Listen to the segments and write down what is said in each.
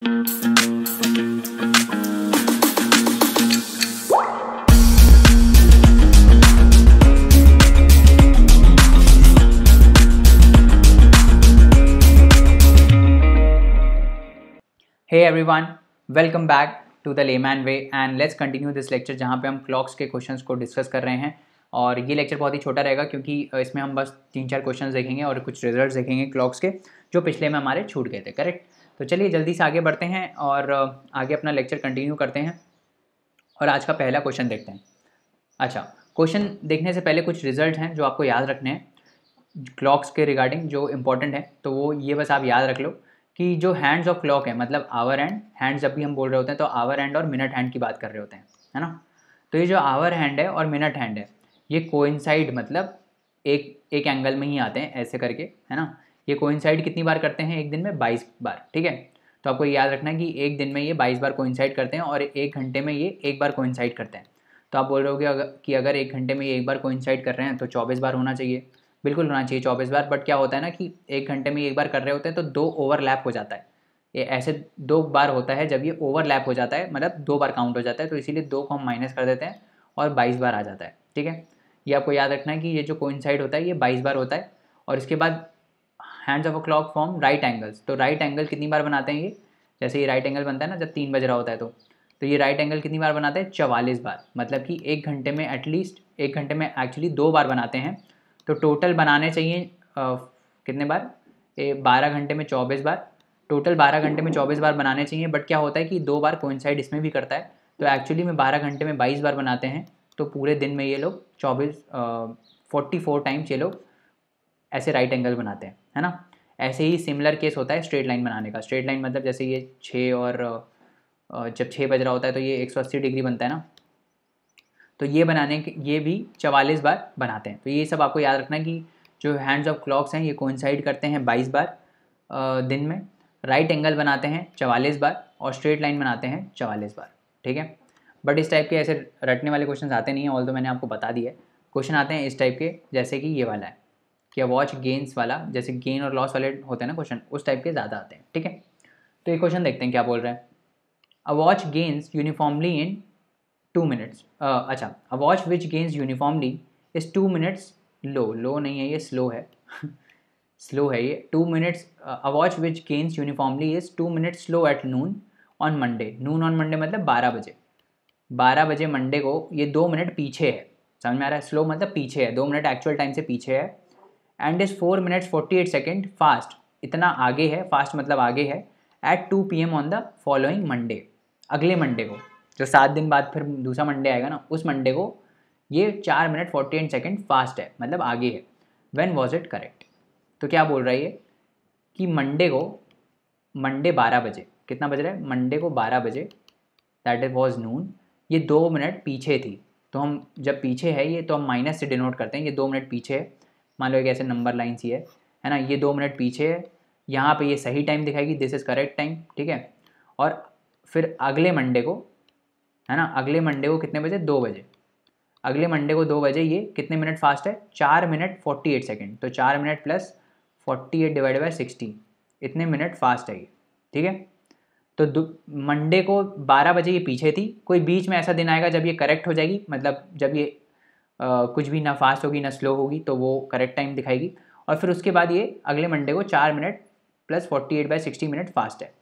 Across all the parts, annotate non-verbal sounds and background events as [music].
Hey everyone, welcome back to the layman way and let's continue this lecture जहाँ पे हम clocks के questions को discuss कर रहे हैं और ये lecture बहुत ही छोटा रहेगा क्योंकि इसमें हम बस तीन चार questions देखेंगे और कुछ results देखेंगे clocks के जो पिछले में हमारे छूट गए थे correct? तो चलिए जल्दी से आगे बढ़ते हैं और आगे अपना लेक्चर कंटिन्यू करते हैं और आज का पहला क्वेश्चन देखते हैं अच्छा क्वेश्चन देखने से पहले कुछ रिजल्ट हैं जो आपको याद रखने हैं क्लॉक्स के रिगार्डिंग जो इम्पोर्टेंट है तो वो ये बस आप याद रख लो कि जो हैंड्स ऑफ क्लॉक है मतलब आवर एंड हैंड जब भी हम बोल रहे होते हैं तो आवर हैंड और मिनट हैंड की बात कर रहे होते हैं है ना तो ये जो आवर हैंड है और मिनट हैंड है ये कोइंसाइड मतलब एक एक एंगल में ही आते हैं ऐसे करके है ना ये कोइंसाइड कितनी बार करते हैं एक दिन में बाईस बार ठीक है तो आपको याद रखना है कि एक दिन में ये बाईस बार कोइंसाइड करते हैं और एक घंटे में ये एक बार कोइंसाइड करते हैं तो आप बोल रहे हो कि अगर कि अगर एक घंटे में ये एक बार कोइंसाइड कर रहे हैं तो चौबीस बार होना चाहिए बिल्कुल होना चाहिए चौबीस बार बट क्या होता है ना कि एक घंटे में एक बार कर रहे होते हैं तो दो ओवरलैप हो जाता है ये ऐसे दो बार होता है जब ये ओवरलैप हो जाता है मतलब दो बार काउंट हो जाता है तो इसीलिए दो को हम माइनस कर देते हैं और बाईस बार आ जाता है ठीक है ये आपको याद रखना है कि ये जो कोइंसाइड होता है ये बाईस बार होता है और इसके बाद hands of a clock form right angles तो राइट एंगल कितनी बार बनाते हैं ये जैसे ये राइट एंगल बनता है ना जब तीन बज रहा होता है तो तो ये राइट एंगल कितनी बार बनाते हैं चवालीस बार मतलब कि एक घंटे में एटलीस्ट एक घंटे में एक्चुअली दो बार बनाते हैं तो टोटल बनाने चाहिए आ, कितने बार ये बारह घंटे में चौबीस बार टोटल बारह घंटे में चौबीस बार बनाने चाहिए बट क्या होता है कि दो बार कोइंसाइड इसमें भी करता है तो एक्चुअली में बारह घंटे में बाईस बार बनाते हैं तो पूरे दिन में ये लोग चौबीस फोर्टी फोर टाइम्स ये लोग ऐसे राइट एंगल बनाते हैं है ना ऐसे ही सिमिलर केस होता है स्ट्रेट लाइन बनाने का स्ट्रेट लाइन मतलब जैसे ये छः और जब छः बज रहा होता है तो ये अस्सी डिग्री बनता है ना तो ये बनाने के ये भी चवालीस बार बनाते हैं तो ये सब आपको याद रखना है कि जो हैंड्स ऑफ क्लॉक्स हैं ये कोइंसाइड करते हैं बाईस बार दिन में राइट एंगल बनाते हैं चवालीस बार और स्ट्रेट लाइन बनाते हैं चवालीस बार ठीक है बट इस टाइप के ऐसे रटने वाले क्वेश्चन आते नहीं हैं ऑल तो मैंने आपको बता दिया क्वेश्चन आते हैं इस टाइप के जैसे कि ये वाला है या वॉच गेंस वाला जैसे गेन और लॉस वाले होते हैं ना क्वेश्चन उस टाइप के ज़्यादा आते हैं ठीक है तो ये क्वेश्चन देखते हैं क्या बोल रहे हैं a watch gains uniformly in two minutes अच्छा a watch which gains uniformly is two minutes low low नहीं है ये स्लो है स्लो [laughs] है ये two minutes a watch which gains uniformly is two minutes slow at noon on Monday noon on Monday मतलब बारह बजे बारह बजे मंडे को ये दो मिनट पीछे है समझ में आ रहा है स्लो मतलब पीछे है दो मिनट एक्चुअल टाइम से पीछे है and is four minutes forty eight second fast इतना आगे है फास्ट मतलब आगे है at two P M on the following Monday अगले मंडे को जो सात दिन बाद फिर दूसरा मंडे आएगा ना उस मंडे को ये चार minute forty eight second fast है मतलब आगे है वेन वॉज इट करेक्ट तो क्या बोल रहा है ये कि मंडे को मंडे बारह बजे कितना बज रहा है मंडे को बारह बजे दैट इज वॉज नून ये दो मिनट पीछे थी तो हम जब पीछे है ये तो हम माइनस से डिनोट करते हैं ये दो मिनट पीछे है मान लो एक ऐसे नंबर लाइन सी है है ना ये दो मिनट पीछे है यहाँ पे ये सही टाइम दिखाएगी दिस इज़ करेक्ट टाइम ठीक है और फिर अगले मंडे को है ना अगले मंडे को कितने बजे दो बजे अगले मंडे को दो बजे ये कितने मिनट फास्ट है चार मिनट फोर्टी एट सेकेंड तो चार minute plus forty eight divide by sixty इतने मिनट फास्ट है ये ठीक है तो मंडे को बारह बजे ये पीछे थी कोई बीच में ऐसा दिन आएगा जब ये करेक्ट हो जाएगी मतलब जब ये कुछ भी ना फास्ट होगी ना स्लो होगी तो वो करेक्ट टाइम दिखाएगी और फिर उसके बाद ये अगले मंडे को चार minute plus forty eight by sixty minute fast है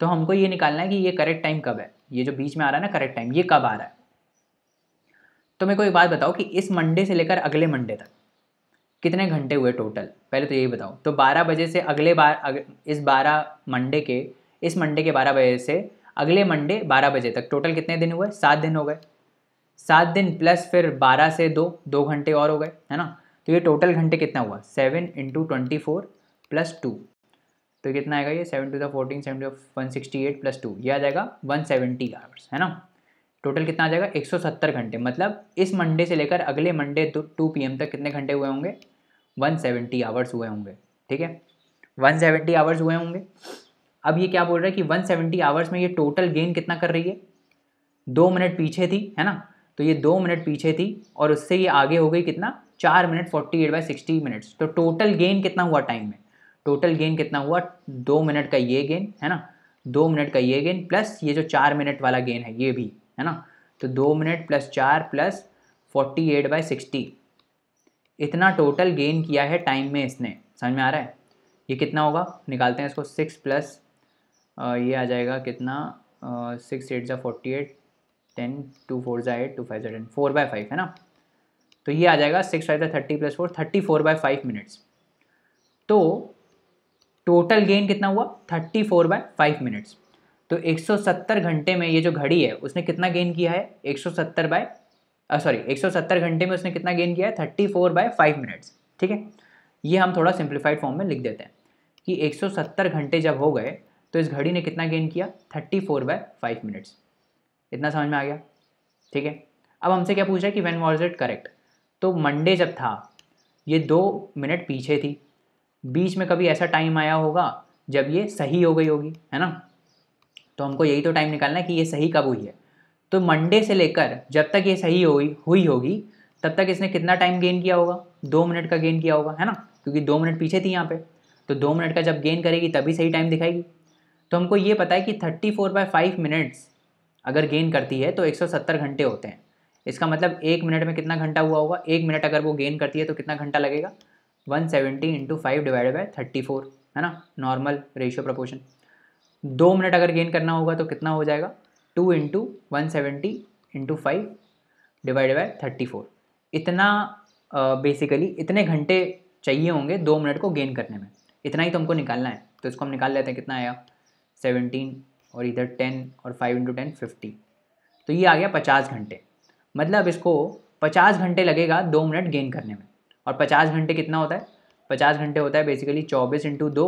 तो हमको ये निकालना है कि ये करेक्ट टाइम कब है ये जो बीच में आ रहा है ना करेक्ट टाइम ये कब आ रहा है तो मेरे को एक बात बताओ कि इस मंडे से लेकर अगले मंडे तक कितने घंटे हुए टोटल पहले तो यही बताओ तो 12 बजे से अगले बार अग, इस 12 मंडे के इस मंडे के 12 बजे से अगले मंडे 12 बजे तक टोटल कितने दिन हुए सात दिन हो गए सात दिन प्लस फिर बारह से दो दो घंटे और हो गए है ना तो ये टोटल घंटे कितना हुआ seven into twenty four plus two तो कितना आएगा ये seven two the fourteen seven two one sixty eight plus two ये आ जाएगा वन सेवेंटी आवर्स है ना टोटल कितना आ जाएगा एक सौ सत्तर घंटे मतलब इस मंडे से लेकर अगले मंडे तो टू पी एम तक कितने घंटे हुए होंगे वन सेवेंटी आवर्स हुए होंगे ठीक है वन सेवेंटी आवर्स हुए होंगे अब ये क्या बोल रहा है कि वन सेवेंटी आवर्स में ये टोटल गेन कितना कर रही है दो मिनट पीछे थी है ना तो ये दो मिनट पीछे थी और उससे ये आगे हो गई कितना चार minute forty eight by sixty minutes तो टोटल गेन कितना हुआ टाइम में टोटल गेन कितना हुआ दो मिनट का ये गेन है ना दो मिनट का ये गेन प्लस ये जो चार मिनट वाला गेन है ये भी है ना तो दो मिनट प्लस चार plus forty eight by sixty इतना टोटल गेन किया है टाइम में इसने समझ में आ रहा है ये कितना होगा निकालते हैं इसको सिक्स प्लस ये आ जाएगा कितना सिक्स एट ज़ा forty eight ten two four जाए टू फाइव जेड टेन फोर बाय फाइव है ना तो ये आ जाएगा six five thirty plus four thirty four by five minutes तो टोटल गेन कितना हुआ thirty four by five minutes तो एक सौ सत्तर घंटे में ये जो घड़ी है उसने कितना गेन किया है एक सौ सत्तर बाय सॉरी एक सौ सत्तर घंटे में उसने कितना गेन किया है thirty four by five minutes ठीक है ये हम थोड़ा सिंप्लीफाइड फॉर्म में लिख देते हैं कि एक सौ सत्तर घंटे जब हो गए तो इस घड़ी ने कितना गेन किया thirty four by five minutes इतना समझ में आ गया ठीक है अब हमसे क्या पूछ रहा है कि वेन वॉज इट करेक्ट तो मंडे जब था ये दो मिनट पीछे थी बीच में कभी ऐसा टाइम आया होगा जब ये सही हो गई होगी है ना तो हमको यही तो टाइम निकालना है कि ये सही कब हुई है तो मंडे से लेकर जब तक ये सही हुई हुई होगी तब तक इसने कितना टाइम गेन किया होगा दो मिनट का गेन किया होगा है ना क्योंकि दो मिनट पीछे थी यहाँ पे तो दो मिनट का जब गेन करेगी तभी सही टाइम दिखाएगी तो हमको ये पता है कि thirty four by five minutes अगर गेन करती है तो 170 घंटे होते हैं इसका मतलब एक मिनट में कितना घंटा हुआ होगा एक मिनट अगर वो गेन करती है तो कितना घंटा लगेगा 170 seventy into five divide by thirty four है ना नॉर्मल रेशियो प्रपोर्शन दो मिनट अगर गेन करना होगा तो कितना हो जाएगा two into one seventy into five divide by thirty four इतना बेसिकली uh, इतने घंटे चाहिए होंगे दो मिनट को गेन करने में इतना ही तो हमको निकालना है तो इसको हम निकाल लेते हैं कितना आया सेवनटीन और इधर टेन और फाइव इंटू टेन फिफ्टी तो ये आ गया पचास घंटे मतलब इसको पचास घंटे लगेगा दो मिनट गेन करने में और पचास घंटे कितना होता है पचास घंटे होता है बेसिकली चौबीस इंटू दो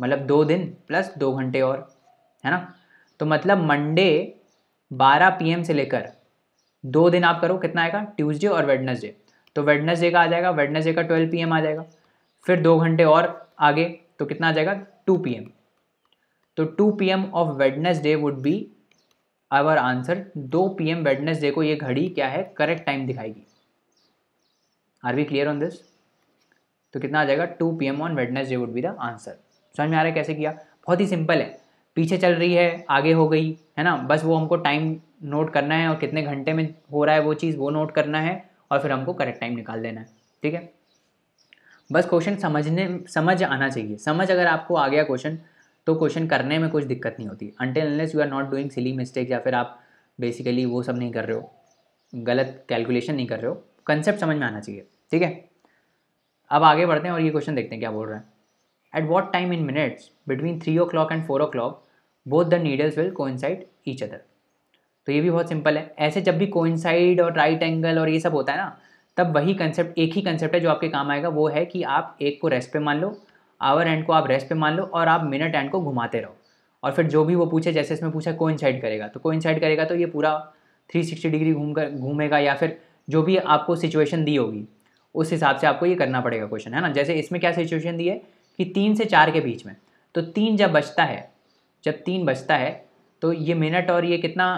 मतलब दो दिन प्लस दो घंटे और है ना तो मतलब मंडे बारह पी से लेकर दो दिन आप करो कितना आएगा ट्यूसडे और वेडनसडे तो वेडनसडे का आ जाएगा वेडनसडे का ट्वेल्व पी आ जाएगा फिर दो घंटे और आगे तो कितना आ जाएगा टू पी तो two P M of Wednesday would be our answer दो पी एम वेडनेसडे को ये घड़ी क्या है करेक्ट टाइम दिखाएगी are we clear on this तो कितना आ जाएगा two P M on Wednesday would be the answer समझ में आ रहा है कैसे किया बहुत ही सिंपल है पीछे चल रही है आगे हो गई है ना बस वो हमको टाइम नोट करना है और कितने घंटे में हो रहा है वो चीज़ वो नोट करना है और फिर हमको करेक्ट टाइम निकाल देना है ठीक है बस क्वेश्चन समझने समझ आना चाहिए समझ अगर आपको आ गया क्वेश्चन तो क्वेश्चन करने में कुछ दिक्कत नहीं होती अनटेनलेस you are not doing silly mistake या फिर आप बेसिकली वो सब नहीं कर रहे हो गलत कैलकुलेशन नहीं कर रहे हो कंसेप्ट समझ में आना चाहिए ठीक है अब आगे बढ़ते हैं और ये क्वेश्चन देखते हैं क्या बोल रहे हैं at what time in minutes between three o'clock and four o'clock both the needles will coincide each other तो ये भी बहुत सिंपल है ऐसे जब भी कोइंसाइड और राइट right एंगल और ये सब होता है ना तब वही कंसेप्ट एक ही कंसेप्ट है जो आपके काम आएगा वो है कि आप एक को रेस्ट पे मान लो आवर एंड को आप रेस्ट पे मान लो और आप मिनट एंड को घुमाते रहो और फिर जो भी वो पूछे जैसे इसमें पूछा को करेगा तो को करेगा तो ये पूरा 360 डिग्री घूम कर घूमेगा या फिर जो भी आपको सिचुएशन दी होगी उस हिसाब से आपको ये करना पड़ेगा क्वेश्चन है ना जैसे इसमें क्या सिचुएशन दी है कि तीन से चार के बीच में तो तीन जब बचता है जब तीन बचता है तो ये मिनट और ये कितना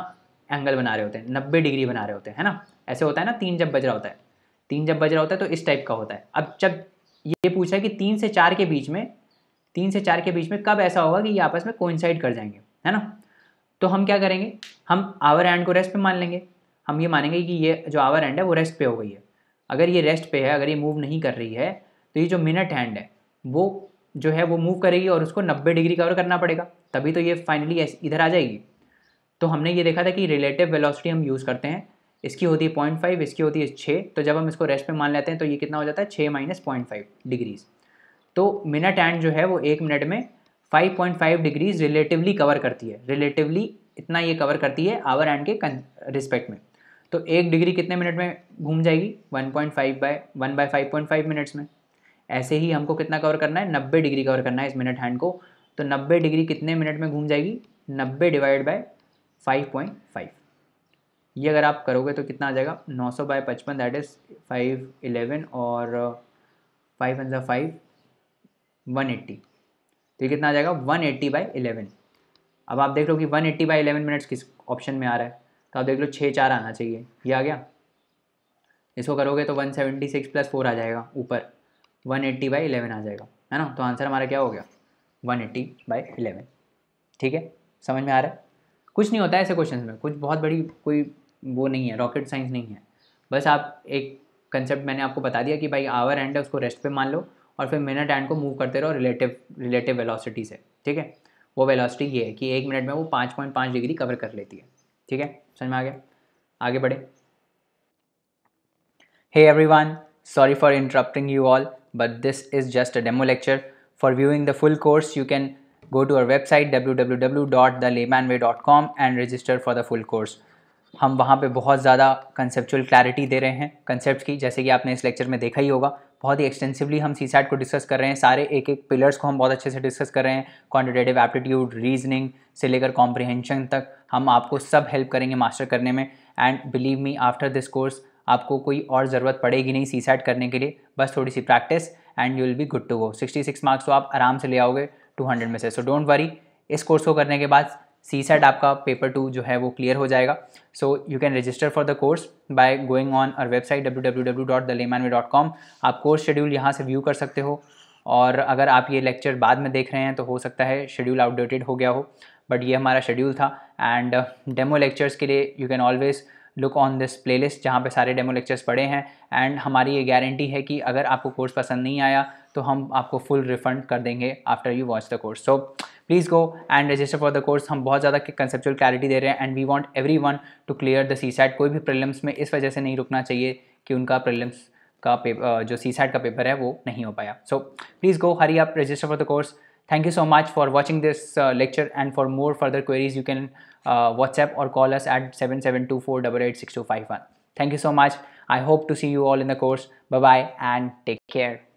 एंगल बना रहे होते हैं नब्बे डिग्री बना रहे होते हैं है ना ऐसे होता है ना तीन जब बज रहा होता है तीन जब बज रहा होता है तो इस टाइप का होता है अब जब ये पूछा है कि तीन से चार के बीच में तीन से चार के बीच में कब ऐसा होगा कि ये आपस में कोइंसाइड कर जाएंगे है ना तो हम क्या करेंगे हम आवर एंड को रेस्ट पे मान लेंगे हम ये मानेंगे कि ये जो आवर एंड है वो रेस्ट पे हो गई है अगर ये रेस्ट पे है अगर ये मूव नहीं कर रही है तो ये जो मिनट हैंड है वो जो है वो मूव करेगी और उसको नब्बे डिग्री कवर करना पड़ेगा तभी तो ये फाइनली इधर आ जाएगी तो हमने ये देखा था कि रिलेटिव वेलोसिटी हम यूज़ करते हैं इसकी होती है पॉइंट फाइव इसकी होती है छः तो जब हम इसको रेस्ट पे मान लेते हैं तो ये कितना हो जाता है छः माइनस पॉइंट फाइव डिग्रीज़ तो मिनट एंड जो है वो एक मिनट में five point five degrees relatively cover करती है रिलेटिवली इतना ये कवर करती है आवर एंड के रिस्पेक्ट में तो एक डिग्री कितने मिनट में घूम जाएगी one point five by one by five point five minutes में ऐसे ही हमको कितना कवर करना है नब्बे डिग्री कवर करना है इस मिनट हैंड को तो नब्बे डिग्री कितने मिनट में घूम जाएगी नब्बे divide by five point five ये अगर आप करोगे तो कितना आ जाएगा 900 सौ बाई पचपन दैट इज़ फाइव इलेवन और five hundred five one eighty तो ये कितना आ जाएगा वन एट्टी बाई इलेवन अब आप देख लो कि one eighty by eleven minutes किस ऑप्शन में आ रहा है तो आप देख लो छः चार आना चाहिए ये आ गया इसको करोगे तो one seventy six plus four आ जाएगा ऊपर वन एट्टी बाई इलेवन आ जाएगा है ना तो आंसर हमारा क्या हो गया वन एट्टी बाई इलेवन ठीक है समझ में आ रहा है कुछ नहीं होता है ऐसे क्वेश्चन में कुछ बहुत बड़ी कोई वो नहीं है रॉकेट साइंस नहीं है बस आप एक कंसेप्ट मैंने आपको बता दिया कि भाई आवर एंड है उसको रेस्ट पे मान लो और फिर मिनट एंड को मूव करते रहो रिलेटिव रिलेटिव वेलोसिटी से ठीक है वो वेलोसिटी ये है कि एक मिनट में वो पाँच पॉइंट पाँच डिग्री कवर कर लेती है ठीक है समझ में आ गया आगे बढ़े हे वन sorry for interrupting you all but this is just a demo lecture for viewing the full course you can the layman way dot com and register for the full course हम वहाँ पे बहुत ज़्यादा कंसेप्चुअल क्लैरिटी दे रहे हैं concept की जैसे कि आपने इस लेक्चर में देखा ही होगा बहुत ही एक्सटेंसिवली हम सी सैट को डिस्कस कर रहे हैं सारे एक एक पिलर्स को हम बहुत अच्छे से डिस्कस कर रहे हैं क्वान्टिटेटिव एप्टीट्यूड रीजनिंग से लेकर कॉम्प्रिहेंशन तक हम आपको सब हेल्प करेंगे मास्टर करने में and believe me after this course आपको कोई और ज़रूरत पड़ेगी नहीं सी करने के लिए बस थोड़ी सी practice and you will be good to go sixty six marks तो आप आराम से ले आओगे टू हंड्रेड में से सो डोंट वरी इस कोर्स को करने के बाद सी सेट आपका पेपर टू जो है वो क्लियर हो जाएगा so you can register for the course by going on our website W आप कोर्स शेड्यूल यहाँ से व्यू कर सकते हो और अगर आप ये लेक्चर बाद में देख रहे हैं तो हो सकता है शेड्यूल आउटडेटेड हो गया हो बट ये हमारा शेड्यूल था एंड डेमो लेक्चर्स के लिए you can always look on this playlist जहाँ पर सारे डेमो लेक्चर्स पड़े हैं एंड हमारी ये गारंटी है कि अगर आपको कोर्स पसंद नहीं आया तो हम आपको फुल रिफंड कर देंगे after you watch the course so please go and register for the course हम बहुत ज़्यादा कंसेप्चुअल क्लैरिटी दे रहे हैं and we want everyone to clear the C SAT कोई भी प्रॉब्लम्स में इस वजह से नहीं रुकना चाहिए कि उनका प्रॉब्लम्स का पेपर जो सी सैट का पेपर है वो नहीं हो पाया सो प्लीज़ गो हरी आप register for the course thank you so much for watching this lecture and for more further queries you can WhatsApp और call us at seven seven two four double eight six two five one thank you so much I hope to see you all in the course bye bye and take care